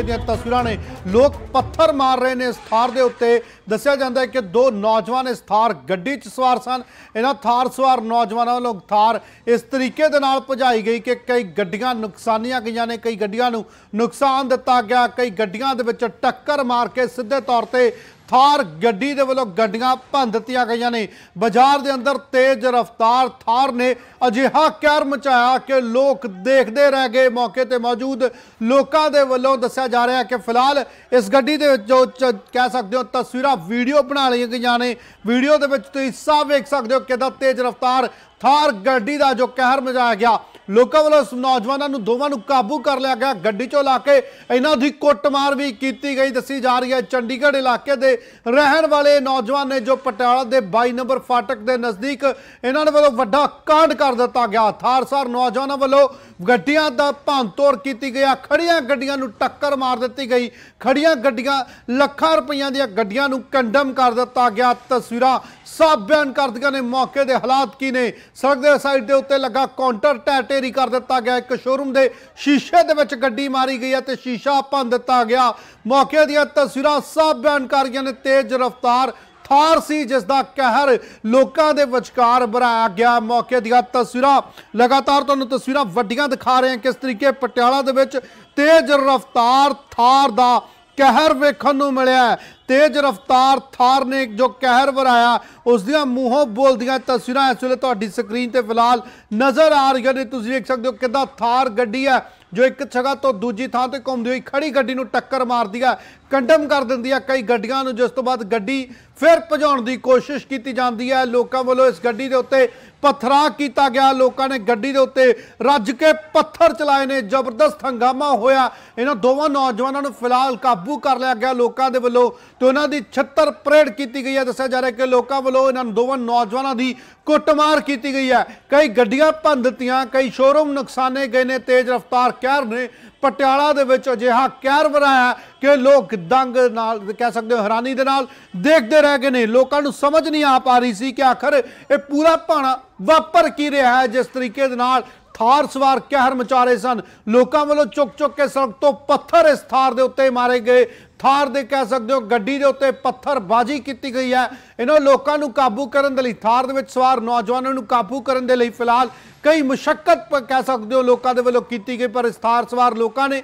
ਇਲਾਕੇ ਦੀਆਂ ਤਸਵੀਰਾਂ ਨੇ ਲੋਕ ਪੱਥਰ ਮਾਰ ਰਹੇ ਨੇ ਇਸ ਥਾਰ ਦੇ ਉੱਤੇ ਦੱਸਿਆ ਜਾਂਦਾ ਹੈ ਕਿ ਦੋ ਨੌਜਵਾਨ ਇਸ ਥਾਰ ਗੱਡੀ 'ਚ ਸਵਾਰ ਸਨ ਇਹਨਾਂ ਥਾਰ ਸਵਾਰ ਨੌਜਵਾਨਾਂ ਵੱਲੋਂ ਥਾਰ ਇਸ ਤਰੀਕੇ ਦੇ ਨਾਲ ਭਜਾਈ ਗਈ ਕਿ ਕਈ ਗੱਡੀਆਂ ਨੁਕਸਾਨੀਆਂ ਗਈਆਂ ਨੇ ਕਈ ਗੱਡੀਆਂ ਨੂੰ ਨੁਕਸਾਨ ਦਿੱਤਾ ਗਿਆ ਕਈ ਗੱਡੀਆਂ ਦੇ ਵਿੱਚ ਟੱਕਰ ਮਾਰ ਕੇ ਸਿੱਧੇ ਤੌਰ ਤੇ ਥਾਰ ਗੱਡੀ ਦੇ ਵੱਲੋਂ ਗੱਡੀਆਂ ਭੰਦਤੀਆਂ ਦਿੱਤੀਆਂ ਗਈਆਂ ਨੇ ਬਾਜ਼ਾਰ ਦੇ ਅੰਦਰ ਤੇਜ਼ ਰਫ਼ਤਾਰ ਥਾਰ ਨੇ ਅਜਿਹਾ ਕਹਿਰ ਮਚਾਇਆ ਕਿ ਲੋਕ ਦੇਖਦੇ ਰਹਿ ਗਏ ਮੌਕੇ ਤੇ ਮੌਜੂਦ ਲੋਕਾਂ ਦੇ ਵੱਲੋਂ ਦੱਸਿਆ ਜਾ ਰਿਹਾ ਕਿ ਫਿਲਹਾਲ ਇਸ ਗੱਡੀ ਦੇ ਵਿੱਚ ਜੋ ਕਹਿ ਸਕਦੇ ਹੋ ਤਸਵੀਰਾਂ ਵੀਡੀਓ ਬਣਾ ਲਈਆਂ ਗਈਆਂ ਨੇ ਵੀਡੀਓ ਦੇ ਵਿੱਚ ਤੁਸੀਂ ਸਾਫ਼ ਵੇਖ ਸਕਦੇ ਹੋ ਕਿਦਾਂ ਤੇਜ਼ ਰਫ਼ਤਾਰ ਥਾਰ ਗੱਡੀ ਦਾ ਜੋ ਕਹਿਰ ਮਜਾਇਆ ਗਿਆ ਲੋਕਾਂ ਵੱਲੋਂ ਉਸ ਨੌਜਵਾਨਾਂ ਨੂੰ ਦੋਵਾਂ ਨੂੰ ਕਾਬੂ ਕਰ ਲਿਆ ਗਿਆ ਗੱਡੀ ਚੋਂ ਲਾ ਕੇ ਇਹਨਾਂ ਦੀ ਕੁੱਟਮਾਰ ਵੀ ਕੀਤੀ ਗਈ ਦੱਸੀ ਜਾ ਰਹੀ ਹੈ ਚੰਡੀਗੜ੍ਹ ਇਲਾਕੇ ਦੇ ਰਹਿਣ ਵਾਲੇ ਨੌਜਵਾਨ ਨੇ ਜੋ ਪਟਿਆਲਾ ਦੇ 22 ਨੰਬਰ ਫਾਟਕ ਦੇ ਨਜ਼ਦੀਕ ਇਹਨਾਂ ਦੇ ਵੱਲੋਂ ਵੱਡਾ ਕਾਂਡ ਕਰ ਦਿੱਤਾ ਗਿਆ ਸਰ ਨੌਜਵਾਨਾਂ ਵੱਲੋਂ ਗੱਡੀਆਂ ਦਾ ਤੋੜ ਕੀਤੀ ਗਿਆ ਖੜੀਆਂ ਗੱਡੀਆਂ ਨੂੰ ਟੱਕਰ ਮਾਰ ਦਿੱਤੀ ਗਈ ਖੜੀਆਂ ਗੱਡੀਆਂ ਲੱਖਾਂ ਰੁਪਈਆਂ ਦੀਆਂ ਗੱਡੀਆਂ ਨੂੰ ਕੰਡਮ ਕਰ ਦਿੱਤਾ ਗਿਆ ਤਸਵੀਰਾਂ ਸਭ ਬਿਆਨ ਕਰਦਿਆਂ ਨੇ ਮੌਕੇ ਦੇ ਹਾਲਾਤ ਕੀ ਨੇ ਸੜਕ ਦੇ ਸਾਈਡ ਦੇ ਉੱਤੇ ਲੱਗਾ ਕਾਊਂਟਰ ਟੈਟੇਰੀ ਕਰ ਦਿੱਤਾ ਗਿਆ ਇੱਕ ਸ਼ੋਰੂਮ ਦੇ ਸ਼ੀਸ਼ੇ ਦੇ ਵਿੱਚ ਗੱਡੀ ਮਾਰੀ ਗਈ ਹੈ ਤੇ ਸ਼ੀਸ਼ਾ ਭੰਨ ਦਿੱਤਾ ਗਿਆ ਮੌਕੇ ਦੀਆਂ ਤਸਵੀਰਾਂ ਸਭ ਬਿਆਨ ਕਰਦੀਆਂ ਨੇ ਤੇਜ਼ ਰਫ਼ਤਾਰ ਥਾਰ ਸੀ ਜਿਸ ਦਾ ਕਹਿਰ ਲੋਕਾਂ ਦੇ ਵਿਚਕਾਰ ਭਰਾਇਆ ਗਿਆ ਮੌਕੇ ਦੀਆਂ ਤਸਵੀਰਾਂ ਲਗਾਤਾਰ ਤੁਹਾਨੂੰ ਤਸਵੀਰਾਂ ਵੱਡੀਆਂ ਦਿਖਾ ਰਹੇ ਹਾਂ ਕਿਸ ਤਰੀਕੇ ਪਟਿਆਲਾ ਦੇ ਵਿੱਚ ਤੇਜ਼ ਰਫ਼ਤਾਰ ਥਾਰ ਦਾ ਕਹਿਰ ਵੇਖਣ ਨੂੰ ਮਿਲਿਆ ਤੇਜ਼ ਰਫ਼ਤਾਰ ਥਾਰ ਨੇ ਜੋ ਕਹਿਰ ਵਰਾਇਆ ਉਸ ਦੀਆਂ ਮੂੰਹੋਂ ਬੋਲਦੀਆਂ ਤਸਵੀਰਾਂ ਇਸ ਵੇਲੇ ਤੁਹਾਡੀ ਸਕਰੀਨ ਤੇ ਫਿਲਹਾਲ ਨਜ਼ਰ ਆ ਰਹੀਆਂ ਨੇ ਤੁਸੀਂ ਦੇਖ ਸਕਦੇ ਹੋ ਕਿਦਾਂ ਥਾਰ ਗੱਡੀ ਹੈ ਜੋ ਇੱਕ ਜਗ੍ਹਾ ਤੋਂ ਦੂਜੀ ਥਾਂ ਤੇ ਘੁੰਮਦੀ ਹੋਈ ਖੜੀ ਗੱਡੀ ਨੂੰ ਟੱਕਰ ਮਾਰਦੀ ਹੈ ਕੰਡਮ ਕਰ ਦਿੰਦੀ ਹੈ ਕਈ ਗੱਡੀਆਂ ਨੂੰ ਜਿਸ ਤੋਂ ਬਾਅਦ ਗੱਡੀ ਫਿਰ ਭਜਾਉਣ ਦੀ ਕੋਸ਼ਿਸ਼ ਕੀਤੀ ਜਾਂਦੀ ਹੈ ਲੋਕਾਂ ਵੱਲੋਂ ਇਸ ਗੱਡੀ ਦੇ ਉੱਤੇ ਪਥਰਾ ਕੀਤਾ ਗਿਆ ਲੋਕਾਂ ਨੇ ਗੱਡੀ ਦੇ ਉੱਤੇ ਰੱਜ ਕੇ ਪੱਥਰ ਚਲਾਏ ਨੇ ਜ਼ਬਰਦਸਤ ਹੰਗਾਮਾ ਹੋਇਆ ਇਹਨਾਂ ਦੋਵਾਂ ਨੌਜਵਾਨਾਂ ਨੂੰ ਫਿਲਹਾਲ ਕਾਬੂ ਕਰ ਲਿਆ ਗਿਆ ਲੋਕਾਂ ਦੇ ਵੱਲੋਂ ਤੇ ਉਹਨਾਂ ਦੀ 76 ਪਰੇਡ ਕੀਤੀ ਗਈ ਹੈ ਦੱਸਿਆ ਜਾ ਰਿਹਾ ਕਿ ਲੋਕਾਂ ਵੱਲੋਂ ਇਹਨਾਂ ਦੋਵਾਂ ਨੌਜਵਾਨਾਂ ਦੀ ਕੁੱਟਮਾਰ ਕੀਤੀ ਗਈ ਹੈ ਕਈ ਗੱਡੀਆਂ ਭੰਨ ਦਿੱਤੀਆਂ ਕਈ ਸ਼ੋਰੂਮ ਨੁਕਸਾਨੇ ਗਏ ਨੇ ਤੇਜ਼ ਰਫ਼ਤਾਰ ਕਹਿਰ ਨੇ ਪਟਿਆਲਾ ਦੇ ਵਿੱਚ ਅਜਿਹਾ ਕਹਿਰ ਵਰਾਇਆ ਕਿ ਲੋਕ ਦੰਗ ਨਾਲ ਕਹਿ ਸਕਦੇ ਹੋ ਹੈਰਾਨੀ ਦੇ ਨਾਲ ਦੇਖਦੇ ਰਹਿ ਗਏ ਨੇ ਲੋਕਾਂ ਨੂੰ ਸਮਝ ਨਹੀਂ ਆ ਪਾ ਰਹੀ ਸੀ ਕਿ ਆਖਰ ਇਹ ਪੂਰਾ ਭਾਣਾ ਵਾਪਰ ਕੀ ਰਿਹਾ ਹੈ ਜਿਸ ਤਰੀਕੇ ਦੇ ਨਾਲ ਥਾਰ ਸਵਾਰ ਕਹਿਰ ਮਚਾ ਰਹੇ ਸਨ ਲੋਕਾਂ ਵੱਲੋਂ ਚੁੱਕ ਚੁੱਕ ਕੇ ਸੜਕ ਤੋਂ ਪੱਥਰ ਇਸ ਥਾਰ ਦੇ ਉੱਤੇ ਮਾਰੇ ਗਏ ਥਾਰ ਦੇ ਕਹਿ ਸਕਦੇ ਹੋ ਗੱਡੀ ਦੇ ਉੱਤੇ ਪੱਥਰ ਬਾਜੀ ਕੀਤੀ ਗਈ ਹੈ ਇਹਨਾਂ ਲੋਕਾਂ ਨੂੰ ਕਾਬੂ ਕਰਨ ਦੇ ਲਈ ਥਾਰ ਦੇ ਵਿੱਚ ਸਵਾਰ ਨੌਜਵਾਨਾਂ ਨੂੰ ਕਾਬੂ ਕਰਨ ਦੇ ਲਈ ਫਿਲਹਾਲ ਕਈ ਮੁਸ਼ਕਲ ਕਹਿ ਸਕਦੇ ਹੋ ਲੋਕਾਂ ਦੇ ਵੱਲੋਂ ਕੀਤੀ ਗਈ ਪਰ ਇਸ ਥਾਰ ਸਵਾਰ ਲੋਕਾਂ ਨੇ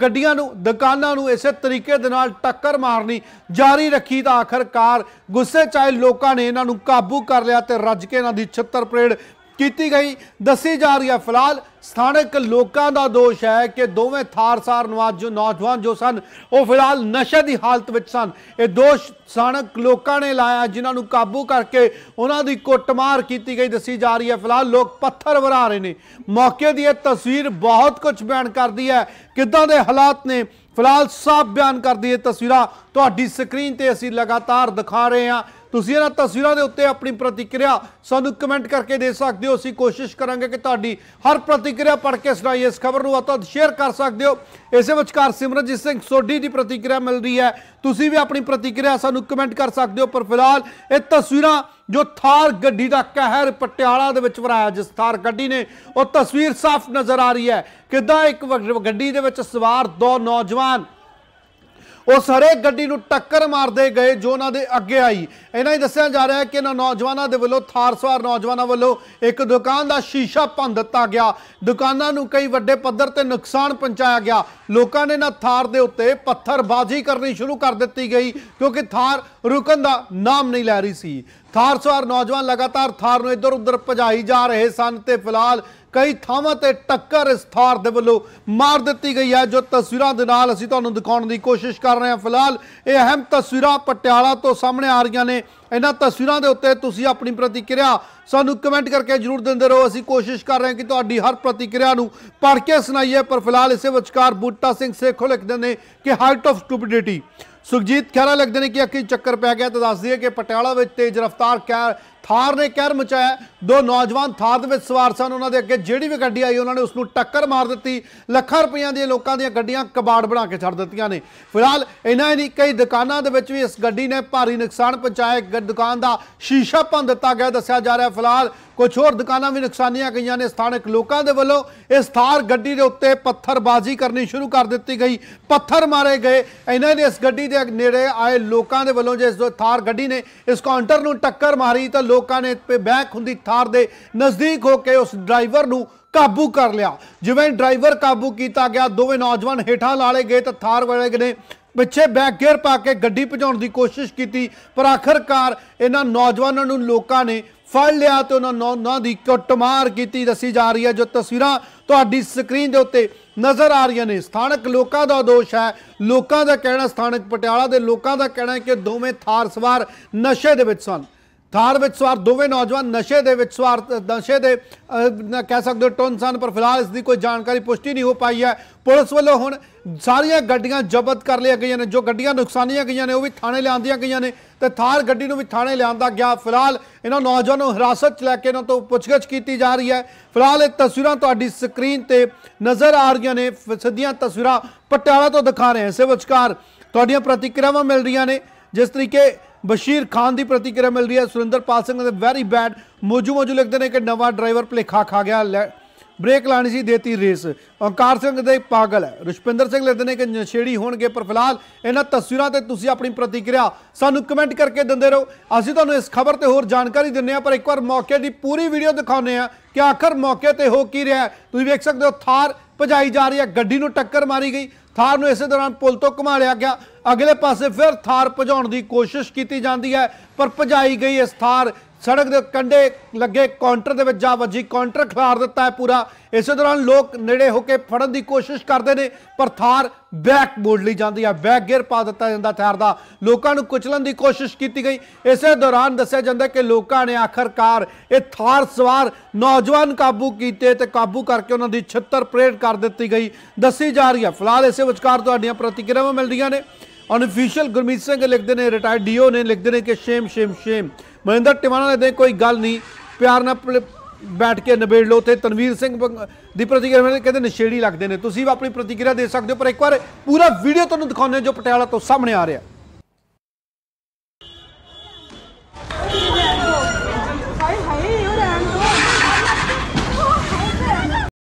ਗੱਡੀਆਂ ਨੂੰ ਦੁਕਾਨਾਂ ਨੂੰ ਇਸੇ ਤਰੀਕੇ ਦੇ ਨਾਲ ਟੱਕਰ ਮਾਰਨੀ ਜਾਰੀ ਰੱਖੀ ਤਾਂ ਆਖਰਕਾਰ ਗੁੱਸੇ ਚ ਆਏ ਲੋਕਾਂ ਨੇ ਇਹਨਾਂ ਨੂੰ ਕਾਬੂ ਕਰ ਲਿਆ ਤੇ ਰੱਜ ਕੇ ਇਹਨਾਂ ਦੀ ਛੱਤਰ ਪਰੇਡ ਕੀਤੀ ਗਈ ਦੱਸੀ ਜਾ ਰਹੀ ਹੈ ਫਿਲਹਾਲ ਸਥਾਨਕ ਲੋਕਾਂ ਦਾ ਦੋਸ਼ ਹੈ ਕਿ ਦੋਵੇਂ ਥਾਰਸਾਰ ਨਵਾਜ ਜੋ ਨੌਜਵਾਨ ਜੋ ਸਨ ਉਹ ਫਿਲਹਾਲ ਨਸ਼ੇ ਦੀ ਹਾਲਤ ਵਿੱਚ ਸਨ ਇਹ ਦੋਸ਼ ਸਥਾਨਕ ਲੋਕਾਂ ਨੇ ਲਾਇਆ ਜਿਨ੍ਹਾਂ ਨੂੰ ਕਾਬੂ ਕਰਕੇ ਉਹਨਾਂ ਦੀ ਕੁੱਟਮਾਰ ਕੀਤੀ ਗਈ ਦੱਸੀ ਜਾ ਰਹੀ ਹੈ ਫਿਲਹਾਲ ਲੋਕ ਪੱਥਰ ਵਰਾ ਰਹੇ ਨੇ ਮੌਕੇ ਦੀ ਇਹ ਤਸਵੀਰ ਬਹੁਤ ਕੁਝ ਬਿਆਨ ਕਰਦੀ ਹੈ ਕਿੱਦਾਂ ਦੇ ਹਾਲਾਤ ਨੇ ਫਿਲਹਾਲ ਸਾਫ ਬਿਆਨ ਕਰਦੀ ਹੈ ਤਸਵੀਰਾਂ ਤੁਹਾਡੀ ਸਕਰੀਨ ਤੇ ਅਸੀਂ ਲਗਾਤਾਰ ਦਿਖਾ ਰਹੇ ਹਾਂ ਤੁਸੀਂ ਇਹਨਾਂ ਤਸਵੀਰਾਂ ਦੇ ਉੱਤੇ ਆਪਣੀ ਪ੍ਰਤੀਕਿਰਿਆ ਸਾਨੂੰ ਕਮੈਂਟ ਕਰਕੇ ਦੇ ਸਕਦੇ ਹੋ ਅਸੀਂ ਕੋਸ਼ਿਸ਼ ਕਰਾਂਗੇ ਕਿ ਤੁਹਾਡੀ ਹਰ ਪ੍ਰਤੀਕਿਰਿਆ ਪੜ੍ਹ ਕੇ ਸੁਣਾਈਏ ਇਸ ਖਬਰ ਨੂੰ ਵੱਧ ਸ਼ੇਅਰ ਕਰ ਸਕਦੇ ਹੋ ਇਸੇ ਵਿਚਕਾਰ ਸਿਮਰਜੀਤ ਸਿੰਘ ਸੋਢੀ ਦੀ ਪ੍ਰਤੀਕਿਰਿਆ ਮਿਲ ਰਹੀ ਹੈ ਤੁਸੀਂ ਵੀ ਆਪਣੀ ਪ੍ਰਤੀਕਿਰਿਆ ਸਾਨੂੰ ਕਮੈਂਟ ਕਰ ਸਕਦੇ ਹੋ ਪਰ ਫਿਲਹਾਲ ਇਹ ਤਸਵੀਰਾਂ ਜੋ ਥਾਰ ਗੱਡੀ ਦਾ ਕਹਿਰ ਪਟਿਆਲਾ ਦੇ ਵਿੱਚ ਵਰਾਇਆ ਜਿਸ ਥਾਰ ਗੱਡੀ ਨੇ ਉਹ ਤਸਵੀਰ ਸਾਫ਼ ਨਜ਼ਰ ਆ ਰਹੀ ਹੈ ਕਿਦਾਂ ਇੱਕ ਗੱਡੀ ਦੇ ਵਿੱਚ ਸਵਾਰ ਦੋ ਨੌਜਵਾਨ ਉਹ ਸਾਰੇ ਗੱਡੀ ਨੂੰ ਟੱਕਰ ਮਾਰਦੇ ਗਏ ਜੋ ਉਹਨਾਂ ਦੇ ਅੱਗੇ ਆਈ ਇਹਨਾਂ ਹੀ ਦੱਸਿਆ ਜਾ ਰਿਹਾ ਹੈ ਕਿ ਇਹਨਾਂ ਨੌਜਵਾਨਾਂ ਦੇ ਵੱਲੋਂ ਥਾਰਸਵਾਰ ਨੌਜਵਾਨਾਂ ਵੱਲੋਂ ਇੱਕ ਦੁਕਾਨ ਦਾ ਸ਼ੀਸ਼ਾ ਭੰਨ ਦਿੱਤਾ ਗਿਆ ਦੁਕਾਨਾਂ ਨੂੰ ਕਈ ਵੱਡੇ ਪੱਧਰ ਤੇ ਨੁਕਸਾਨ ਪਹੁੰਚਾਇਆ ਗਿਆ ਲੋਕਾਂ ਨੇ ਨਾ ਥਾਰ ਦੇ ਉੱਤੇ ਪੱਥਰਬਾਜ਼ੀ ਕਰਨੀ ਸ਼ੁਰੂ ਕਰ ਦਿੱਤੀ ਗਈ ਕਿਉਂਕਿ ਥਾਰ ਰੁਕਣ ਦਾ ਨਾਮ ਨਹੀਂ ਲੈ ਰਹੀ ਸੀ ਥਾਰ ਸਵਾਰ ਨੌਜਵਾਨ ਲਗਾਤਾਰ ਥਾਰ ਨੂੰ ਇੱਧਰ ਉੱਧਰ ਭਜਾਈ ਜਾ ਰਹੇ ਸਨ ਤੇ ਫਿਲਹਾਲ ਕਈ ਥਾਵਾਂ ਤੇ ਟੱਕਰ ਇਸ ਥਾਰ ਦੇ ਵੱਲੋਂ ਮਾਰ ਦਿੱਤੀ ਗਈ ਹੈ ਜੋ ਤਸਵੀਰਾਂ ਦੇ ਨਾਲ ਅਸੀਂ ਤੁਹਾਨੂੰ ਦਿਖਾਉਣ ਦੀ ਕੋਸ਼ਿਸ਼ ਕਰ ਰਹੇ ਹਾਂ ਫਿਲਹਾਲ ਇਹ ਅਹਿਮ ਤਸਵੀਰਾਂ ਪਟਿਆਲਾ ਤੋਂ ਸਾਹਮਣੇ ਆ ਰਹੀਆਂ ਨੇ ਇਹਨਾਂ ਤਸਵੀਰਾਂ ਦੇ ਉੱਤੇ ਤੁਸੀਂ ਆਪਣੀ ਪ੍ਰਤੀਕਿਰਿਆ ਸਾਨੂੰ ਕਮੈਂਟ ਕਰਕੇ ਜਰੂਰ ਦਿੰਦੇ ਰਹੋ ਅਸੀਂ ਕੋਸ਼ਿਸ਼ ਕਰ ਰਹੇ ਹਾਂ ਕਿ ਤੁਹਾਡੀ ਹਰ ਪ੍ਰਤੀਕਿਰਿਆ ਨੂੰ ਪੜ੍ਹ ਕੇ ਸੁਣਾਈਏ ਪਰ ਫਿਲਹਾਲ ਇਸੇ ਵਿਚਕਾਰ ਬੂਟਾ ਸਿੰਘ ਸੇਖੋ ਲਿਖਦੇ ਨੇ ਕਿ height of stupidity Sukhjit Khaira ਲੱਗਦੇ ਨੇ ਕਿ ਅਕੀ ਚੱਕਰ ਪੈ ਗਿਆ ਤਾਂ ਦੱਸ ਦਈਏ ਕਿ ਪਟਿਆਲਾ ਵਿੱਚ ਤੇਜ਼ ਰਫ਼ਤਾਰ ਥਾਰ ਨੇ ਕਹਿਰ ਮਚਾਇਆ ਦੋ ਨੌਜਵਾਨ ਥਾਰ ਦੇ ਵਿੱਚ ਸਵਾਰ ਸਨ ਉਹਨਾਂ ਦੇ ਅੱਗੇ ਜਿਹੜੀ ਵੀ ਗੱਡੀ ਆਈ ਉਹਨਾਂ ਨੇ ਉਸ ਨੂੰ ਟੱਕਰ ਮਾਰ ਦਿੱਤੀ ਲੱਖਾਂ ਰੁਪਈਆਂ ਦੀਆਂ ਲੋਕਾਂ ਦੀਆਂ ਗੱਡੀਆਂ ਕਬਾੜ ਬਣਾ ਕੇ ਛੱਡ ਦਿੱਤੀਆਂ ਨੇ ਫਿਲਹਾਲ ਇਹਨਾਂ ਹੀ ਨਹੀਂ ਕਈ ਦੁਕਾਨਾਂ ਦੇ ਵਿੱਚ ਵੀ ਇਸ ਗੱਡੀ ਨੇ ਭਾਰੀ ਨੁਕਸਾਨ ਪਹੁੰਚਾਇਆ ਇੱਕ ਦੁਕਾਨ ਦਾ ਸ਼ੀਸ਼ਾ ਭੰਨ ਦਿੱਤਾ ਗਿਆ ਦੱਸਿਆ ਜਾ ਰਿਹਾ ਫਿਲਹਾਲ ਕੁਝ ਹੋਰ ਦੁਕਾਨਾਂ ਵੀ ਨੁਕਸਾਨੀਆਂ ਗਈਆਂ ਨੇ ਸਥਾਨਕ ਲੋਕਾਂ ਦੇ ਵੱਲੋਂ ਇਸ ਥਾਰ ਗੱਡੀ ਦੇ ਉੱਤੇ ਪੱਥਰਬਾਜ਼ੀ ਕਰਨੀ ਸ਼ੁਰੂ ਕਰ ਦਿੱਤੀ ਗਈ ਪੱਥਰ ਮਾਰੇ ਗਏ ਇਹਨਾਂ ਨੇ ਇਸ ਗੱਡੀ ਦੇ ਨੇੜੇ ਆਏ ਲੋਕਾਂ ਦੇ ਵੱਲੋਂ ਜੇ ਇਸ ਥਾਰ ਗੱਡੀ ਨੇ ਇਸ ਕਾਊਂਟਰ ਨੂੰ ਟੱਕਰ ਮਾਰੀ ਤਾਂ ਲੋਕਾਂ ਨੇ ਬੈਕ ਹੁੰਦੀ ਥਾਰ ਦੇ ਨਜ਼ਦੀਕ ਹੋ ਕੇ ਉਸ ਡਰਾਈਵਰ ਨੂੰ ਕਾਬੂ ਕਰ ਲਿਆ ਜਿਵੇਂ ਡਰਾਈਵਰ ਕਾਬੂ ਕੀਤਾ ਗਿਆ ਦੋਵੇਂ ਨੌਜਵਾਨ ਹੇਠਾਂ ਲਾਲੇ ਗਏ ਤਾਂ ਥਾਰ ਵਾਲੇ ਨੇ ਪਿੱਛੇ ਬੈਕ ਗੇਅਰ ਪਾ ਕੇ ਗੱਡੀ ਭਜਾਉਣ ਦੀ ਕੋਸ਼ਿਸ਼ ਕੀਤੀ ਪਰ ਆਖਰਕਾਰ ਇਹਨਾਂ ਨੌਜਵਾਨਾਂ ਨੂੰ ਲੋਕਾਂ ਨੇ ਫੜ ਲਿਆ ਤੇ ਉਹਨਾਂ ਨੌਨਾਂ ਦੀ ਕੁੱਟਮਾਰ ਕੀਤੀ ਦੱਸੀ ਜਾ ਰਹੀ ਹੈ ਜੋ ਤਸਵੀਰਾਂ ਤੁਹਾਡੀ ਸਕਰੀਨ ਦੇ ਉੱਤੇ ਨਜ਼ਰ ਆ ਰਹੀਆਂ ਨੇ ਸਥਾਨਕ ਲੋਕਾਂ ਦਾ ਦੋਸ਼ ਹੈ ਲੋਕਾਂ ਦਾ ਕਹਿਣਾ ਸਥਾਨਕ ਪਟਿਆਲਾ ਦੇ ਲੋਕਾਂ ਦਾ ਕਹਿਣਾ ਹੈ ਕਿ ਦੋਵੇਂ ਥਾਰ ਸਵਾਰ ਨਸ਼ੇ ਦੇ ਵਿੱਚ ਸਨ ਕਾਰ ਵਿੱਚ ਸਵਾਰ ਦੋਵੇਂ ਨੌਜਵਾਨ ਨਸ਼ੇ ਦੇ ਵਿੱਚ ਸਵਾਰ ਨਸ਼ੇ ਦੇ ਕਹਿ ਸਕਦੇ ਟੋਨ ਸਨ ਪਰ ਫਿਲਹਾਲ ਇਸ ਦੀ ਕੋਈ ਜਾਣਕਾਰੀ ਪੁਸ਼ਟੀ ਨਹੀਂ ਹੋ ਪਾਈ ਹੈ ਪੁਲਿਸ ਵੱਲੋਂ ਹੁਣ ਸਾਰੀਆਂ ਗੱਡੀਆਂ ਜ਼ਬਤ ਕਰ ਲਿਆ ਗਈਆਂ ਨੇ ਜੋ ਗੱਡੀਆਂ ਨੁਕਸਾਨੀਆਂ ਗਈਆਂ ਨੇ ਉਹ ਵੀ ਥਾਣੇ ਲਿਆਂਦੀਆਂ ਗਈਆਂ ਨੇ ਤੇ ਥਾਰ ਗੱਡੀ ਨੂੰ ਵੀ ਥਾਣੇ ਲਿਆਂਦਾ ਗਿਆ ਫਿਲਹਾਲ ਇਹਨਾਂ ਨੌਜਵਾਨ ਨੂੰ ਹਿਰਾਸਤ 'ਚ ਲੈ ਕੇ ਇਹਨਾਂ ਤੋਂ ਪੁੱਛਗਛ ਕੀਤੀ ਜਾ ਰਹੀ ਹੈ ਫਿਲਹਾਲ ਇਹ ਤਸਵੀਰਾਂ ਤੁਹਾਡੀ ਸਕਰੀਨ ਤੇ ਨਜ਼ਰ ਆ ਰਹੀਆਂ ਨੇ ਸਿੱਧੀਆਂ ਤਸਵੀਰਾਂ ਪਟਿਆਲਾ ਤੋਂ ਦਿਖਾ ਰਹੇ ਹਾਂ ਸੇ ਵਿਚਕਾਰ ਤੁਹਾਡੀਆਂ ਪ੍ਰਤੀਕਿਰਿਆਵਾਂ ਮਿਲ ਰਹੀਆਂ ਨੇ ਜਿਸ ਤਰੀਕੇ ਬਸ਼ੀਰ ਖਾਨ ਦੀ ਪ੍ਰਤੀਕਿਰਿਆ ਮਿਲ ਰਹੀ ਹੈ ਸੁਰਿੰਦਰਪਾਲ ਸਿੰਘ ਦੇ ਵੈਰੀ ਬੈਡ ਮੋਜੂ ਮੋਜੂ ਲਿਖਦੇ ਨੇ ਕਿ ਨਵਾਂ ਡਰਾਈਵਰ ਭਲੇਖਾ ਖਾ ਗਿਆ ਬ੍ਰੇਕ ਲਾਣੀ ਸੀ ਦੇਤੀ ਰੇਸ ਓਂਕਾਰ ਸਿੰਘ ਦੇ ਪਾਗਲ ਹੈ ਰੁਸ਼ਪਿੰਦਰ ਸਿੰਘ ਲਿਖਦੇ ਨੇ ਕਿ ਨਸ਼ੇੜੀ ਹੋਣਗੇ ਪਰ ਫਿਲਹਾਲ ਇਹਨਾਂ ਤਸਵੀਰਾਂ ਤੇ ਤੁਸੀਂ ਆਪਣੀ ਪ੍ਰਤੀਕਿਰਿਆ ਸਾਨੂੰ ਕਮੈਂਟ ਕਰਕੇ ਦਿੰਦੇ ਰਹੋ ਅਸੀਂ ਤੁਹਾਨੂੰ ਇਸ ਖਬਰ ਤੇ ਹੋਰ ਜਾਣਕਾਰੀ ਦਿੰਨੇ ਆ ਪਰ ਇੱਕ ਵਾਰ ਮੌਕੇ ਦੀ ਪੂਰੀ ਵੀਡੀਓ ਦਿਖਾਉਨੇ ਆ ਕਿ ਆਖਰ ਮੌਕੇ ਤੇ ਹੋ ਕੀ ਰਿਹਾ ਤੁਸੀਂ ਵੇਖ ਸਕਦੇ ਹੋ ਥਾਰ ਭਜਾਈ ਜਾ ਰਹੀ ਹੈ ਗੱਡੀ ਨੂੰ ਟੱਕਰ ਮਾਰੀ ਗਈ ਥਾਰ ਨੂੰ ਇਸੇ ਦੌਰਾਨ ਪੁਲ ਤੋਂ ਘੁਮਾ ਲਿਆ ਗਿਆ ਅਗਲੇ ਪਾਸੇ ਫਿਰ ਥਾਰ ਭਜਾਉਣ ਦੀ ਕੋਸ਼ਿਸ਼ ਕੀਤੀ ਜਾਂਦੀ ਹੈ ਪਰ ਭਜਾਈ ਗਈ ਇਸ ਥਾਰ ਸੜਕ ਦੇ ਕੰਡੇ ਲੱਗੇ ਕਾਊਂਟਰ ਦੇ ਵਿੱਚ ਜਾ ਵੱਜੀ ਕਾਊਂਟਰ ਖਿਲਾਰ ਦਿੱਤਾ ਹੈ ਪੂਰਾ ਇਸੇ ਦੌਰਾਨ ਲੋਕ ਨੇੜੇ ਹੋ ਕੇ ਫੜਨ ਦੀ ਕੋਸ਼ਿਸ਼ ਕਰਦੇ ਨੇ ਪਰ ਥਾਰ ਬੈਕ ਬੋਰਡ ਲਈ ਜਾਂਦੀ ਹੈ ਬੈਕ ਗੇਅਰ ਪਾ ਦਿੱਤਾ ਜਾਂਦਾ ਥਾਰ ਦਾ ਲੋਕਾਂ ਨੂੰ ਕੁਚਲਣ ਦੀ ਕੋਸ਼ਿਸ਼ ਕੀਤੀ ਗਈ ਇਸੇ ਦੌਰਾਨ ਦੱਸਿਆ ਜਾਂਦਾ ਕਿ ਲੋਕਾਂ ਨੇ ਆਖਰਕਾਰ ਇਹ ਥਾਰ ਸਵਾਰ ਨੌਜਵਾਨ ਕਾਬੂ ਕੀਤੇ ਤੇ ਕਾਬੂ ਕਰਕੇ ਉਹਨਾਂ ਦੀ ਛੱਤਰ ਪਰੇਡ ਕਰ ਦਿੱਤੀ ਗਈ ਦੱਸੀ ਜਾ ਰਹੀ ਹੈ ਫਿਲਹਾਲ ਇਸੇ ਵਿਚਕਾਰ ਤੁਹਾਡੀਆਂ ਪ੍ਰਤੀਕਿਰਿਆਵਾਂ ਮਿਲ ਰਹੀਆਂ ਨੇ ਅਨਫੀਸ਼ੀਅਲ ਗੁਰਮੀਤ ਸਿੰਘ ਲਿਖਦੇ ਨੇ ਰਿਟਾਇਰਡ ਡੀਓ ਨੇ ਲਿਖਦੇ ਨੇ ਕਿ shame shame shame Mahinder Tiwana ਨੇ ਕੋਈ ਗੱਲ ਨਹੀਂ ਪਿਆਰ ਨਾਲ ਬੈਠ ਕੇ ਨਿਬੇੜ ਲਓ ਤੇ ਤਨਵੀਰ ਸਿੰਘ ਦੀ ਪ੍ਰਤੀਕਿਰਿਆ ਕਹਿੰਦੇ ਨਸ਼ੇੜੀ ਲੱਗਦੇ ਨੇ ਤੁਸੀਂ ਵੀ ਆਪਣੀ ਪ੍ਰਤੀਕਿਰਿਆ ਦੇ ਸਕਦੇ ਹੋ ਪਰ ਇੱਕ ਵਾਰ ਪੂਰਾ ਵੀਡੀਓ ਤੁਹਾਨੂੰ ਦਿਖਾਉਂਦੇ ਜੋ ਪਟਿਆਲਾ ਤੋਂ ਸਾਹਮਣੇ ਆ ਰਿਹਾ